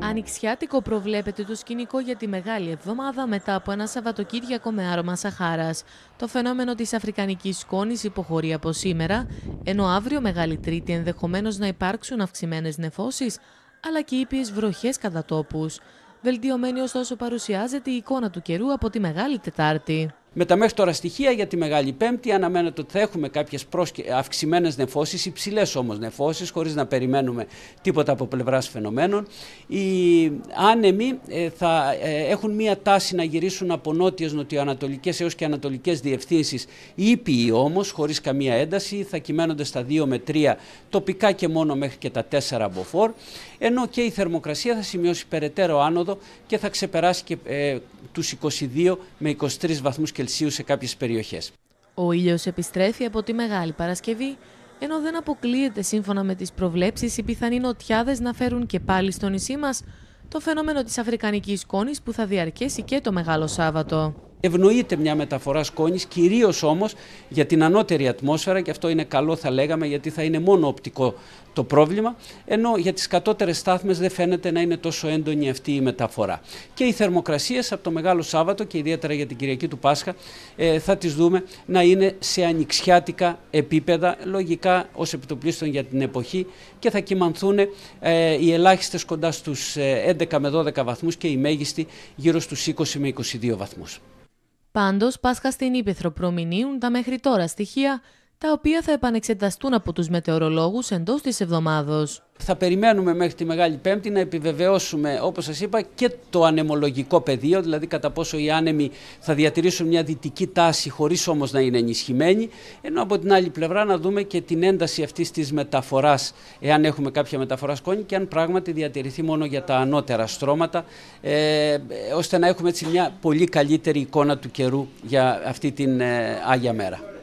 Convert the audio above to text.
Ανοιξιάτικο προβλέπεται το σκηνικό για τη μεγάλη εβδομάδα μετά από ένα Σαββατοκύριακο με άρωμα Σαχάρας. Το φαινόμενο της Αφρικανικής σκόνης υποχωρεί από σήμερα, ενώ αύριο Μεγάλη Τρίτη ενδεχομένως να υπάρξουν αυξημένες νεφώσεις αλλά και ήπιες βροχές κατά τόπους. Βελτιωμένη ωστόσο παρουσιάζεται η εικόνα του καιρού από τη Μεγάλη Τετάρτη. Με τα μέχρι τώρα στοιχεία για τη Μεγάλη Πέμπτη αναμένεται ότι θα έχουμε κάποιες προσκε... αυξημένες νεφώσεις, υψηλές όμως νεφώσεις, χωρίς να περιμένουμε τίποτα από πλευράς φαινομένων. Οι άνεμοι ε, θα ε, έχουν μία τάση να γυρίσουν από νότιες, νοτιοανατολικές έως και ανατολικές διευθύνσεις ήπιοι όμως, χωρίς καμία ένταση, θα κυμαίνονται στα 2 με 3 τοπικά και μόνο μέχρι και τα 4 μποφόρ, ενώ και η θερμοκρασία θα σημειώσει περαιτέρω άνοδο και θα ξεπεράσει και ε, τους 22 με 23 βαθμούς σε Ο ήλιος επιστρέφει από τη Μεγάλη Παρασκευή, ενώ δεν αποκλείεται σύμφωνα με τις προβλέψεις οι πιθανοί νοτιάδες να φέρουν και πάλι στο νησί μας το φαινόμενο της αφρικανικής σκόνης που θα διαρκέσει και το Μεγάλο Σάββατο ευνοείται μια μεταφορά σκόνης, κυρίως όμως για την ανώτερη ατμόσφαιρα και αυτό είναι καλό θα λέγαμε γιατί θα είναι μόνο οπτικό το πρόβλημα, ενώ για τις κατώτερες στάθμες δεν φαίνεται να είναι τόσο έντονη αυτή η μεταφορά. Και οι θερμοκρασίες από το Μεγάλο Σάββατο και ιδιαίτερα για την Κυριακή του Πάσχα ε, θα τις δούμε να είναι σε ανοιξιάτικα επίπεδα, λογικά ως επιτοπλίστων για την εποχή και θα κυμανθούν ε, οι ελάχιστες κοντά στους 11 ε, με 12 βαθμούς και οι μέγιστοι γύρω στους 20 με 22 βαθμούς. Πάντως, Πάσχα στην Ήπεθρο προμηνύουν τα μέχρι τώρα στοιχεία, τα οποία θα επανεξεταστούν από τους μετεωρολόγους εντός της εβδομάδος. Θα περιμένουμε μέχρι τη Μεγάλη Πέμπτη να επιβεβαιώσουμε, όπως σας είπα, και το ανεμολογικό πεδίο, δηλαδή κατά πόσο οι άνεμοι θα διατηρήσουν μια δυτική τάση χωρίς όμως να είναι ενισχυμένοι, ενώ από την άλλη πλευρά να δούμε και την ένταση αυτής της μεταφοράς, εάν έχουμε κάποια μεταφορά σκόνη και αν πράγματι διατηρηθεί μόνο για τα ανώτερα στρώματα, ε, ώστε να έχουμε έτσι μια πολύ καλύτερη εικόνα του καιρού για αυτή την ε, Άγια Μέρα.